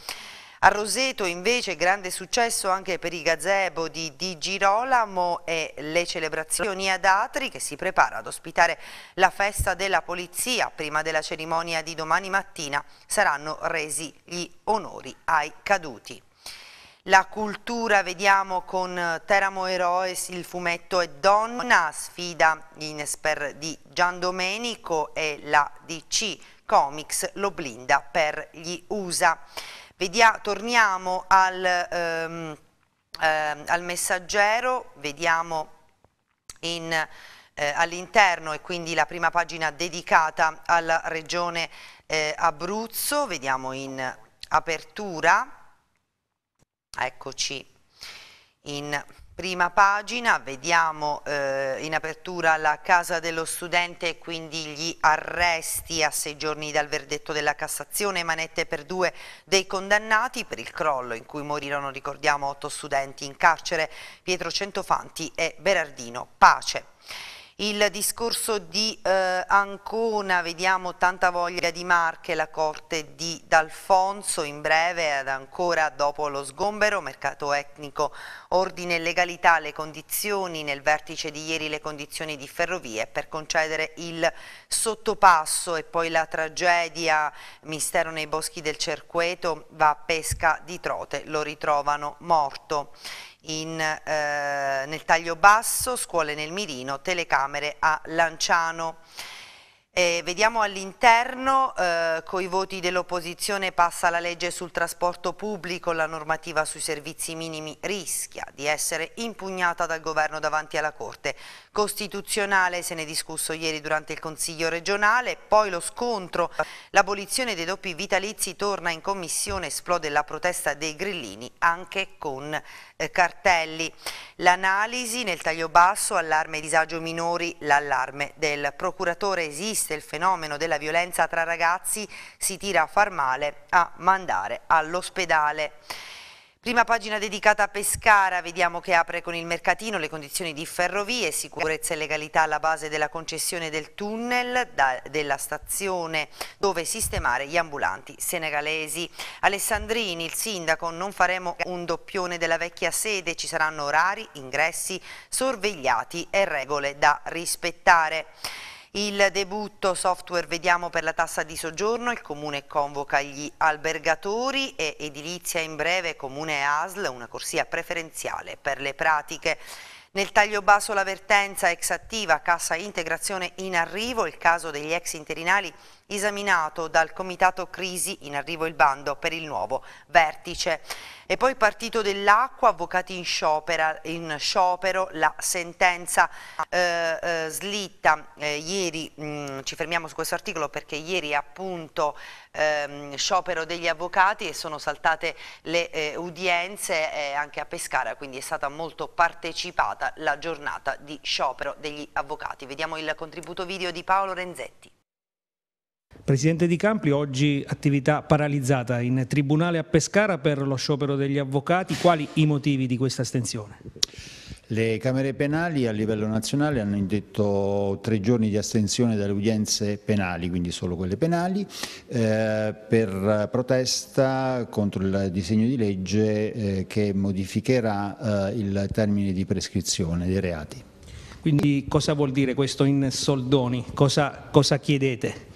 A Roseto invece grande successo anche per i gazebo di Di Girolamo e le celebrazioni ad Atri che si prepara ad ospitare la festa della polizia. Prima della cerimonia di domani mattina saranno resi gli onori ai caduti. La cultura, vediamo con Teramo Eroes, il fumetto è donna, sfida Inesper di Gian Domenico e la DC Comics lo blinda per gli USA. Vedia torniamo al, ehm, eh, al, messaggero, vediamo eh, all'interno e quindi la prima pagina dedicata alla regione eh, Abruzzo, vediamo in apertura, eccoci in apertura prima pagina vediamo eh, in apertura la casa dello studente e quindi gli arresti a sei giorni dal verdetto della Cassazione, manette per due dei condannati per il crollo in cui morirono ricordiamo otto studenti in carcere, Pietro Centofanti e Berardino Pace. Il discorso di eh, Ancona, vediamo tanta voglia di Marche, la corte di D'Alfonso, in breve ad ancora dopo lo sgombero, mercato etnico, ordine e legalità, le condizioni, nel vertice di ieri le condizioni di ferrovie per concedere il sottopasso e poi la tragedia, mistero nei boschi del Cerqueto, va a pesca di trote, lo ritrovano morto in, eh, nel taglio basso, scuole nel mirino, telecamere a Lanciano. Eh, vediamo all'interno, eh, con i voti dell'opposizione passa la legge sul trasporto pubblico, la normativa sui servizi minimi rischia di essere impugnata dal governo davanti alla Corte Costituzionale, se ne è discusso ieri durante il Consiglio regionale, poi lo scontro, l'abolizione dei doppi vitalizi torna in commissione, esplode la protesta dei grillini anche con eh, cartelli. L'analisi nel taglio basso, allarme disagio minori, l'allarme del procuratore esiste, il fenomeno della violenza tra ragazzi si tira a far male, a mandare all'ospedale. Prima pagina dedicata a Pescara, vediamo che apre con il mercatino le condizioni di ferrovie, sicurezza e legalità alla base della concessione del tunnel da, della stazione dove sistemare gli ambulanti senegalesi. Alessandrini, il sindaco, non faremo un doppione della vecchia sede, ci saranno orari, ingressi sorvegliati e regole da rispettare. Il debutto software vediamo per la tassa di soggiorno, il Comune convoca gli albergatori e edilizia in breve Comune ASL, una corsia preferenziale per le pratiche. Nel taglio basso l'avvertenza ex attiva, cassa integrazione in arrivo, il caso degli ex interinali esaminato dal Comitato Crisi in arrivo il bando per il nuovo vertice. E poi partito dell'acqua, avvocati in sciopero, in sciopero la sentenza eh, eh, slitta. Eh, ieri mh, mm, ci fermiamo su questo articolo perché ieri appunto ehm, sciopero degli avvocati e sono saltate le eh, udienze eh, anche a Pescara, quindi è stata molto partecipata la giornata di sciopero degli avvocati. Vediamo il contributo video di Paolo Renzetti. Presidente Di Campi, oggi attività paralizzata in Tribunale a Pescara per lo sciopero degli avvocati. Quali i motivi di questa astensione? Le Camere penali a livello nazionale hanno indetto tre giorni di astensione dalle udienze penali, quindi solo quelle penali, eh, per protesta contro il disegno di legge eh, che modificherà eh, il termine di prescrizione dei reati. Quindi cosa vuol dire questo in soldoni? cosa, cosa chiedete?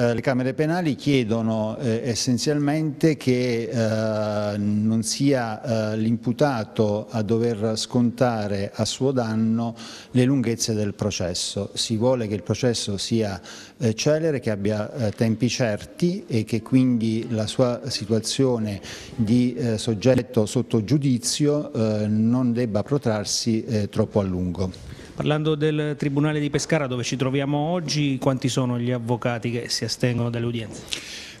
Eh, le Camere penali chiedono eh, essenzialmente che eh, non sia eh, l'imputato a dover scontare a suo danno le lunghezze del processo. Si vuole che il processo sia eh, celere, che abbia tempi certi e che quindi la sua situazione di soggetto sotto giudizio non debba protrarsi troppo a lungo. Parlando del Tribunale di Pescara dove ci troviamo oggi, quanti sono gli avvocati che si astengono dalle udienze?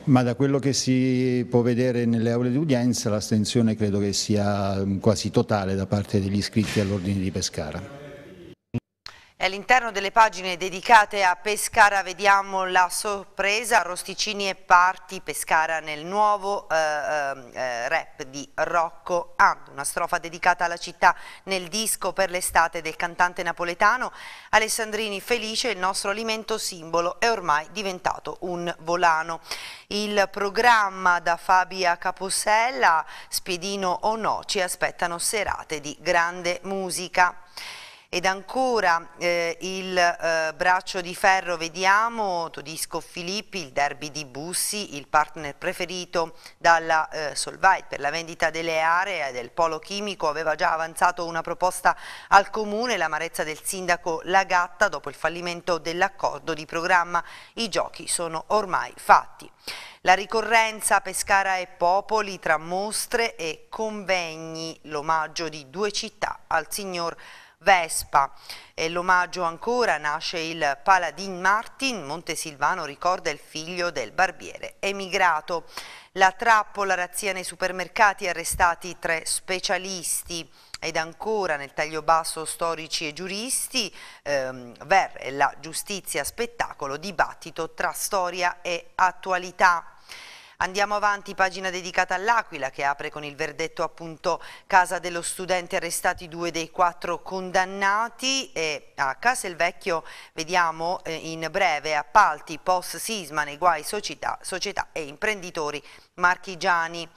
Ma da quello che si può vedere nelle aule di udienza l'astensione credo che sia um, quasi totale da parte degli iscritti all'ordine di Pescara. All'interno delle pagine dedicate a Pescara vediamo la sorpresa, Rosticini e Parti, Pescara nel nuovo eh, eh, eh, rap di Rocco Ando, una strofa dedicata alla città nel disco per l'estate del cantante napoletano. Alessandrini felice, il nostro alimento simbolo è ormai diventato un volano. Il programma da Fabia Capossella, Spiedino o no, ci aspettano serate di grande musica. Ed ancora eh, il eh, braccio di ferro, vediamo, Todisco Filippi, il derby di Bussi, il partner preferito dalla eh, Solvay per la vendita delle aree del polo chimico, aveva già avanzato una proposta al comune, l'amarezza del sindaco Lagatta dopo il fallimento dell'accordo di programma, i giochi sono ormai fatti. La ricorrenza Pescara e Popoli tra mostre e convegni, l'omaggio di due città al signor Lagatta. Vespa. E l'omaggio ancora nasce il Paladin Martin, Montesilvano ricorda il figlio del barbiere emigrato. La trappola, razzia nei supermercati, arrestati tre specialisti ed ancora nel taglio basso storici e giuristi, ehm, Ver e la giustizia spettacolo, dibattito tra storia e attualità. Andiamo avanti, pagina dedicata all'Aquila che apre con il verdetto appunto casa dello studente arrestati due dei quattro condannati e a Caselvecchio vediamo eh, in breve appalti, post sisma nei guai società, società e imprenditori marchigiani.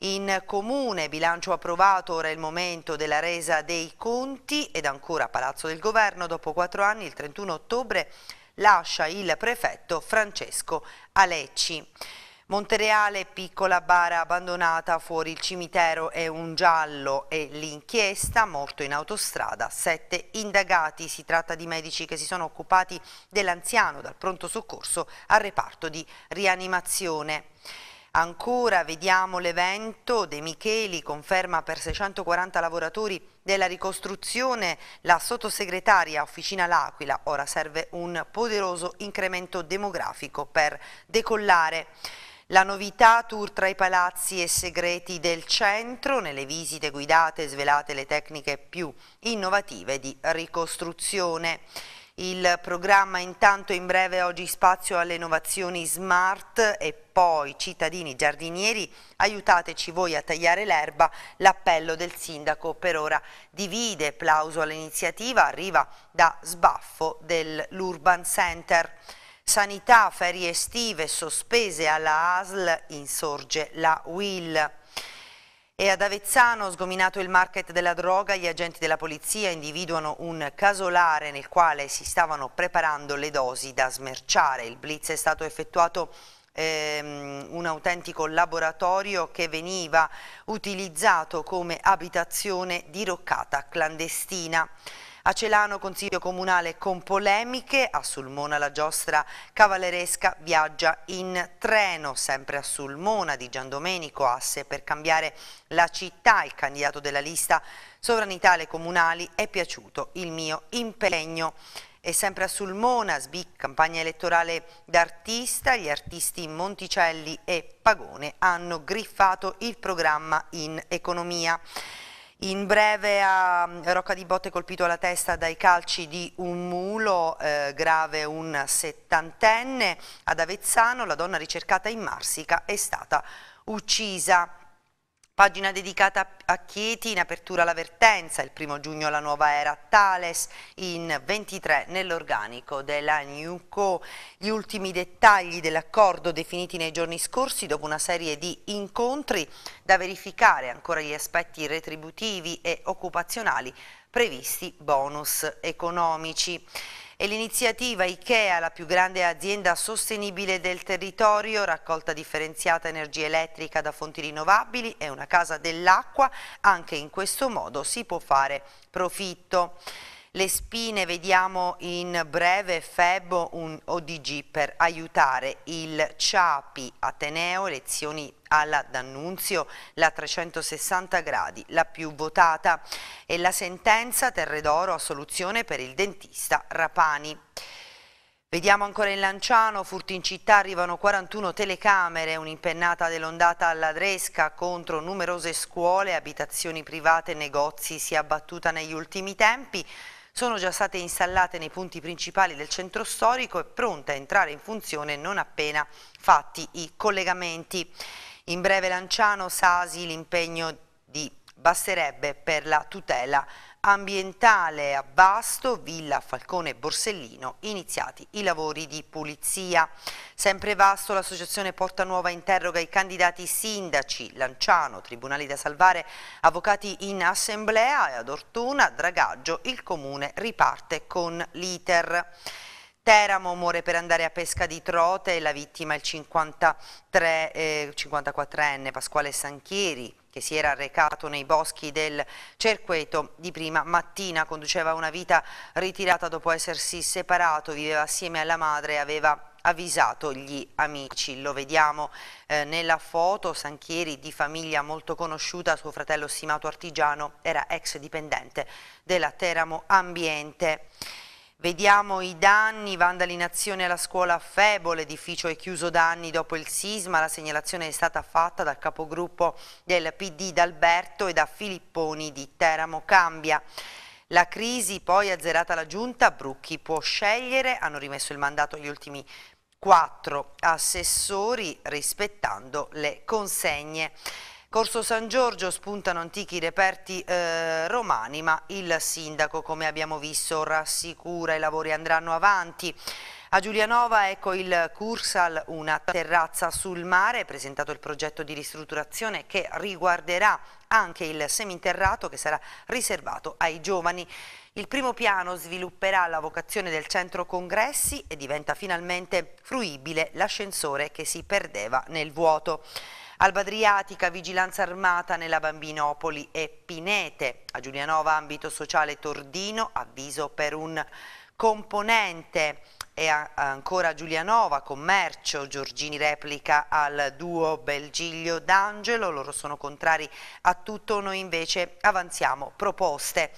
In comune bilancio approvato, ora è il momento della resa dei conti ed ancora Palazzo del Governo, dopo quattro anni il 31 ottobre lascia il prefetto Francesco Alecci. Montereale, piccola bara abbandonata fuori il cimitero è un giallo e l'inchiesta, morto in autostrada, sette indagati. Si tratta di medici che si sono occupati dell'anziano dal pronto soccorso al reparto di rianimazione. Ancora vediamo l'evento, De Micheli conferma per 640 lavoratori della ricostruzione, la sottosegretaria Officina L'Aquila, ora serve un poderoso incremento demografico per decollare. La novità, tour tra i palazzi e segreti del centro, nelle visite guidate svelate le tecniche più innovative di ricostruzione. Il programma intanto in breve oggi spazio alle innovazioni smart e poi cittadini giardinieri aiutateci voi a tagliare l'erba, l'appello del sindaco per ora divide, plauso all'iniziativa, arriva da sbaffo dell'Urban Center. Sanità, ferie estive sospese alla ASL, insorge la WIL. E ad Avezzano, sgominato il market della droga, gli agenti della polizia individuano un casolare nel quale si stavano preparando le dosi da smerciare. Il blitz è stato effettuato ehm, un autentico laboratorio che veniva utilizzato come abitazione diroccata clandestina. A Celano consiglio comunale con polemiche, a Sulmona la giostra cavalleresca viaggia in treno, sempre a Sulmona di Giandomenico Asse per cambiare la città, il candidato della lista sovranità alle comunali è piaciuto il mio impegno. E sempre a Sulmona, SBIC, campagna elettorale d'artista, gli artisti Monticelli e Pagone hanno griffato il programma in economia. In breve a mm, Rocca di Botte colpito alla testa dai calci di un mulo, eh, grave un settantenne, ad Avezzano la donna ricercata in Marsica è stata uccisa. Pagina dedicata a Chieti, in apertura l'avvertenza, il primo giugno la nuova era Thales, in 23 nell'organico della Newco. Gli ultimi dettagli dell'accordo definiti nei giorni scorsi dopo una serie di incontri da verificare ancora gli aspetti retributivi e occupazionali previsti bonus economici e l'iniziativa IKEA, la più grande azienda sostenibile del territorio, raccolta differenziata energia elettrica da fonti rinnovabili e una casa dell'acqua, anche in questo modo si può fare profitto. Le spine vediamo in breve Febo, un ODG per aiutare il CIAPI Ateneo, lezioni alla D'Annunzio, la 360 gradi, la più votata e la sentenza Terredoro a soluzione per il dentista Rapani. Vediamo ancora in Lanciano, furti in città, arrivano 41 telecamere, un'impennata dell'ondata alla Dresca contro numerose scuole, abitazioni private e negozi si è abbattuta negli ultimi tempi sono già state installate nei punti principali del centro storico e pronte a entrare in funzione non appena fatti i collegamenti. In breve Lanciano, Sasi, l'impegno di basterebbe per la tutela ambientale a Basto, Villa Falcone Borsellino, iniziati i lavori di pulizia. Sempre vasto l'associazione Porta Nuova interroga i candidati sindaci, Lanciano, Tribunali da Salvare, avvocati in assemblea e ad Ortona, Dragaggio, il comune riparte con l'iter. Teramo muore per andare a pesca di trote, la vittima è il 53, eh, 54enne Pasquale Sanchieri, che si era recato nei boschi del Cerqueto di prima mattina. Conduceva una vita ritirata dopo essersi separato, viveva assieme alla madre e aveva avvisato gli amici. Lo vediamo eh, nella foto, Sanchieri di famiglia molto conosciuta, suo fratello stimato artigiano era ex dipendente della Teramo Ambiente. Vediamo i danni, vandalinazione alla scuola a Febole, edificio è chiuso da anni dopo il sisma, la segnalazione è stata fatta dal capogruppo del PD d'Alberto e da Filipponi di Teramo Cambia. La crisi poi azzerata la giunta, Brucchi può scegliere, hanno rimesso il mandato gli ultimi quattro assessori rispettando le consegne. Corso San Giorgio spuntano antichi reperti eh, romani, ma il sindaco, come abbiamo visto, rassicura i lavori andranno avanti. A Giulianova ecco il Cursal, una terrazza sul mare, è presentato il progetto di ristrutturazione che riguarderà anche il seminterrato che sarà riservato ai giovani. Il primo piano svilupperà la vocazione del centro congressi e diventa finalmente fruibile l'ascensore che si perdeva nel vuoto. Alba Adriatica, vigilanza armata nella Bambinopoli e Pinete. A Giulianova, ambito sociale Tordino, avviso per un componente e ancora Giulianova, Commercio, Giorgini replica al duo Belgiglio d'Angelo, loro sono contrari a tutto, noi invece avanziamo proposte.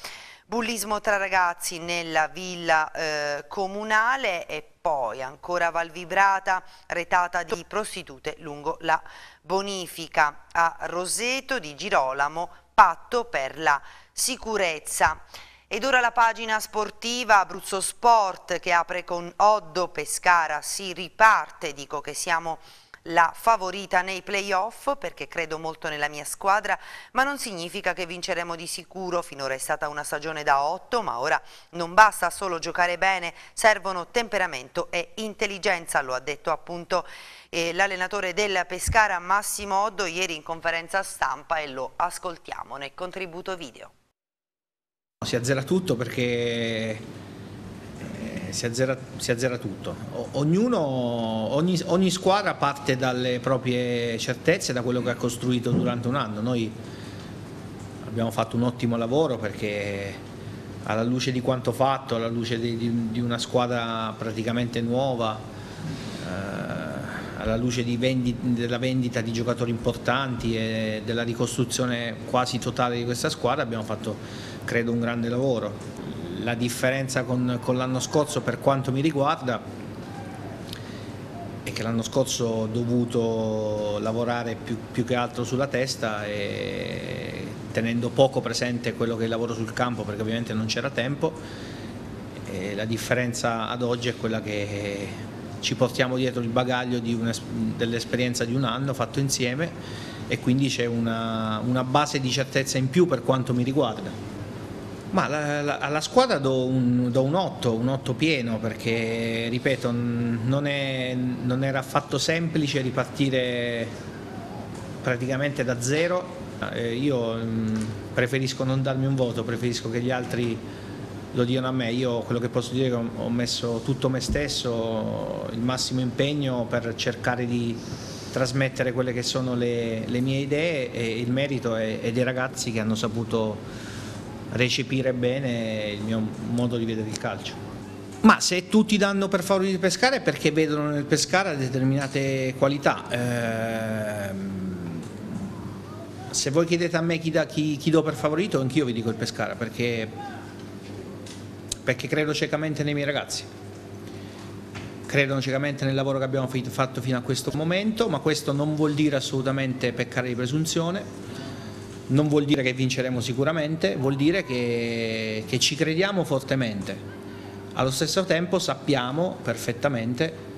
Bullismo tra ragazzi nella villa eh, comunale e poi ancora Valvibrata, retata di prostitute lungo la bonifica a Roseto di Girolamo, patto per la sicurezza. Ed ora la pagina sportiva Abruzzo Sport che apre con Oddo Pescara, si riparte, dico che siamo la favorita nei playoff perché credo molto nella mia squadra, ma non significa che vinceremo di sicuro, finora è stata una stagione da 8, ma ora non basta solo giocare bene, servono temperamento e intelligenza, lo ha detto appunto eh, l'allenatore della Pescara Massimo Oddo ieri in conferenza stampa e lo ascoltiamo nel contributo video. Si azzera tutto perché eh, si azzera, si azzera, tutto. Ognuno, ogni, ogni, squadra parte dalle proprie certezze, da quello che ha costruito durante un anno. Noi abbiamo fatto un ottimo lavoro perché alla luce di quanto fatto, alla luce di, di, di una squadra praticamente nuova, eh, alla luce vendi, della vendita di giocatori importanti e della ricostruzione quasi totale di questa squadra abbiamo fatto credo un grande lavoro. La differenza con, con l'anno scorso per quanto mi riguarda è che l'anno scorso ho dovuto lavorare più, più che altro sulla testa e tenendo poco presente quello che è il lavoro sul campo perché ovviamente non c'era tempo la differenza ad oggi è quella che ci portiamo dietro il bagaglio di una, dell'esperienza di un anno fatto insieme e quindi c'è una, una, base di certezza in più per quanto mi riguarda. Ma la, la, alla squadra do un, do un 8, un 8 pieno perché, ripeto, non, è, non era affatto semplice ripartire praticamente da zero. Eh, io mm, preferisco non darmi un voto, preferisco che gli altri lo diano a me, io quello che posso dire è che ho messo tutto me stesso, il massimo impegno per cercare di trasmettere quelle che sono le, le mie idee e il merito è, è, dei ragazzi che hanno saputo recepire bene il mio modo di vedere il calcio. Ma se tutti danno per favore di pescare è perché vedono nel pescare determinate qualità. Ehm se voi chiedete a me chi, da, chi, chi do per favorito, anch'io vi dico il pescare perché perché credo ciecamente nei miei ragazzi. Credono ciecamente nel lavoro che abbiamo fatto fino a questo momento, ma questo non vuol dire assolutamente peccare di presunzione, non vuol dire che vinceremo sicuramente, vuol dire che, che ci crediamo fortemente. Allo stesso tempo sappiamo perfettamente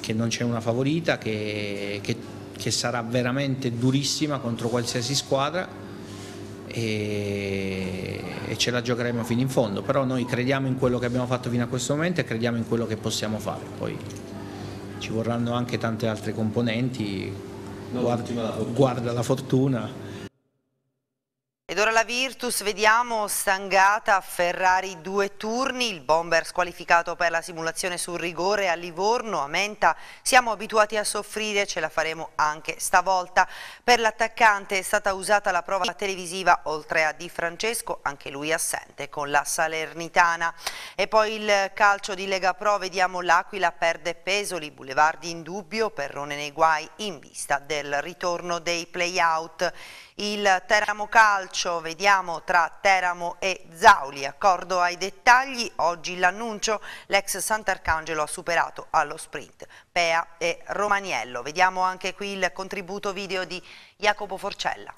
che non c'è una favorita, che, che, che sarà veramente durissima contro qualsiasi squadra. E ce la giocheremo fino in fondo, però noi crediamo in quello che abbiamo fatto fino a questo momento e crediamo in quello che possiamo fare. Poi ci vorranno anche tante altre componenti, no, guarda, la guarda la fortuna. Ed ora la Virtus, vediamo stangata Ferrari due turni, il bomber squalificato per la simulazione sul rigore a Livorno, a Menta, siamo abituati a soffrire, ce la faremo anche stavolta. Per l'attaccante è stata usata la prova televisiva oltre a Di Francesco, anche lui assente con la Salernitana. E poi il calcio di Lega Pro, vediamo l'Aquila perde Pesoli, Boulevardi in dubbio, Perrone nei guai in vista del ritorno dei play-out il Teramo Calcio, vediamo tra Teramo e Zauli, accordo ai dettagli, oggi l'annuncio, l'ex Sant'Arcangelo ha superato allo sprint Pea e Romaniello, vediamo anche qui il contributo video di Jacopo Forcella.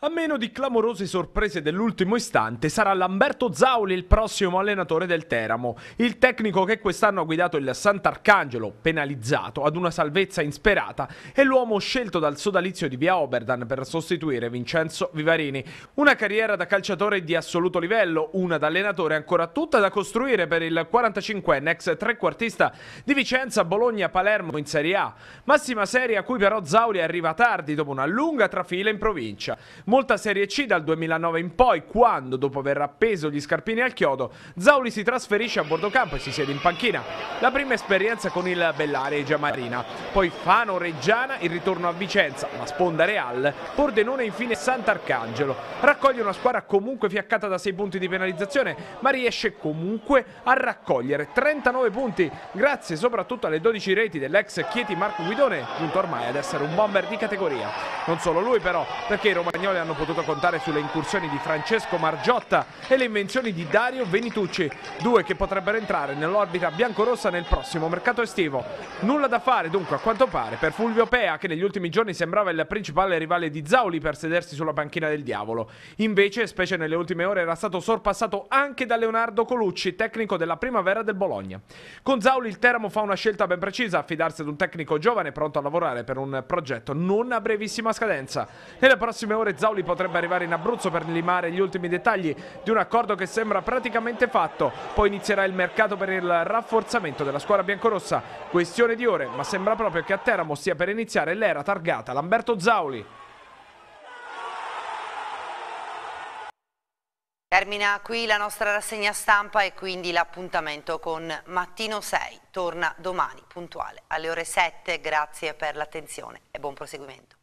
A meno di clamorose sorprese dell'ultimo istante, sarà Lamberto Zauli il prossimo allenatore del Teramo, il tecnico che quest'anno ha guidato il Sant'Arcangelo, penalizzato, ad una salvezza insperata, è l'uomo scelto dal sodalizio di Via Oberdan per sostituire Vincenzo Vivarini. Una carriera da calciatore di assoluto livello, una da allenatore ancora tutta da costruire per il 45enne ex trequartista di Vicenza, Bologna, Palermo in Serie A. Massima serie a cui però Zauli arriva tardi dopo una lunga trafila in provincia. Molta Serie C dal 2009 in poi, quando, dopo aver appeso gli scarpini al chiodo, Zauli si trasferisce a Bordocanto e si siede in panchina. La prima esperienza con il Bellare e Giamarina, poi Fano, Reggiana, il ritorno a Vicenza, la sponda Real, Pordenone e infine Sant'Arcangelo. Raccoglie una squadra comunque fiaccata da 6 punti di penalizzazione, ma riesce comunque a raccogliere 39 punti, grazie soprattutto alle 12 reti dell'ex Chieti Marco Guidone, giunto ormai ad essere un bomber di categoria. Non solo lui però, perché i romagnoli spagnoli hanno potuto contare sulle incursioni di Francesco Margiotta e le invenzioni di Dario Venitucci, due che potrebbero entrare nell'orbita biancorossa nel prossimo mercato estivo. Nulla da fare dunque a quanto pare per Fulvio Pea che negli ultimi giorni sembrava il principale rivale di Zauli per sedersi sulla panchina del diavolo. Invece, specie nelle ultime ore, era stato sorpassato anche da Leonardo Colucci, tecnico della primavera del Bologna. Con Zauli il Teramo fa una scelta ben precisa, affidarsi ad un tecnico giovane pronto a lavorare per un progetto non a brevissima scadenza. Nelle prossime ore Zauli Zauli potrebbe arrivare in Abruzzo per limare gli ultimi dettagli di un accordo che sembra praticamente fatto. Poi inizierà il mercato per il rafforzamento della squadra biancorossa. Questione di ore, ma sembra proprio che a Teramo stia per iniziare l'era targata Lamberto Zauli. Termina qui la nostra rassegna stampa e quindi l'appuntamento con Mattino 6. Torna domani puntuale alle ore 7. Grazie per l'attenzione e buon proseguimento.